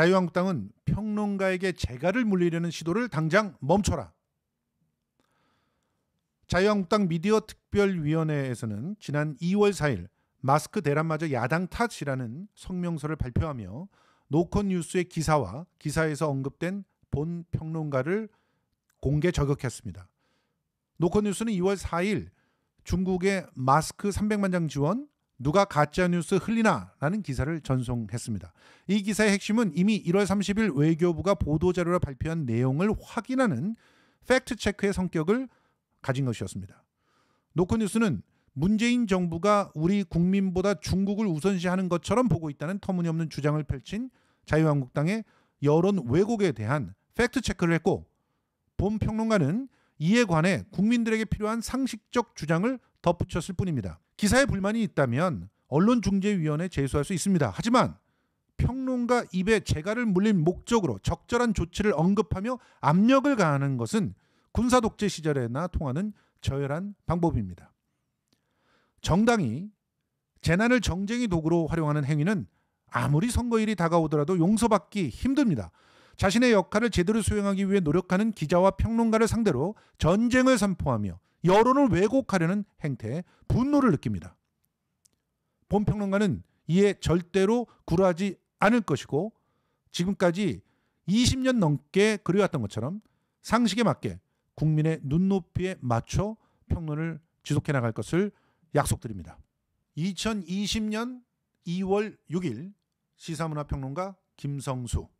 자유한국당은 평론가에게 재갈을 물리려는 시도를 당장 멈춰라. 자유한국당 미디어 특별위원회에서는 지난 2월 4일 마스크 대란마저 야당 탓이라는 성명서를 발표하며 노컷 뉴스의 기사와 기사에서 언급된 본 평론가를 공개 저격했습니다. 노컷 뉴스는 2월 4일 중국의 마스크 300만 장 지원, 누가 가짜뉴스 흘리나? 라는 기사를 전송했습니다. 이 기사의 핵심은 이미 1월 30일 외교부가 보도자료로 발표한 내용을 확인하는 팩트체크의 성격을 가진 것이었습니다. 노컷뉴스는 문재인 정부가 우리 국민보다 중국을 우선시하는 것처럼 보고 있다는 터무니없는 주장을 펼친 자유한국당의 여론 왜곡에 대한 팩트체크를 했고 본 평론가는 이에 관해 국민들에게 필요한 상식적 주장을 덧붙였을 뿐입니다. 기사에 불만이 있다면 언론중재위원회 제소할 수 있습니다. 하지만 평론가 입에 재갈을 물린 목적으로 적절한 조치를 언급하며 압력을 가하는 것은 군사 독재 시절에나 통하는 저열한 방법입니다. 정당이 재난을 정쟁의 도구로 활용하는 행위는 아무리 선거일이 다가오더라도 용서받기 힘듭니다. 자신의 역할을 제대로 수행하기 위해 노력하는 기자와 평론가를 상대로 전쟁을 선포하며 여론을 왜곡하려는 행태에 분노를 느낍니다. 본평론가는 이에 절대로 굴하지 않을 것이고 지금까지 20년 넘게 그려왔던 것처럼 상식에 맞게 국민의 눈높이에 맞춰 평론을 지속해 나갈 것을 약속드립니다. 2020년 2월 6일 시사문화평론가 김성수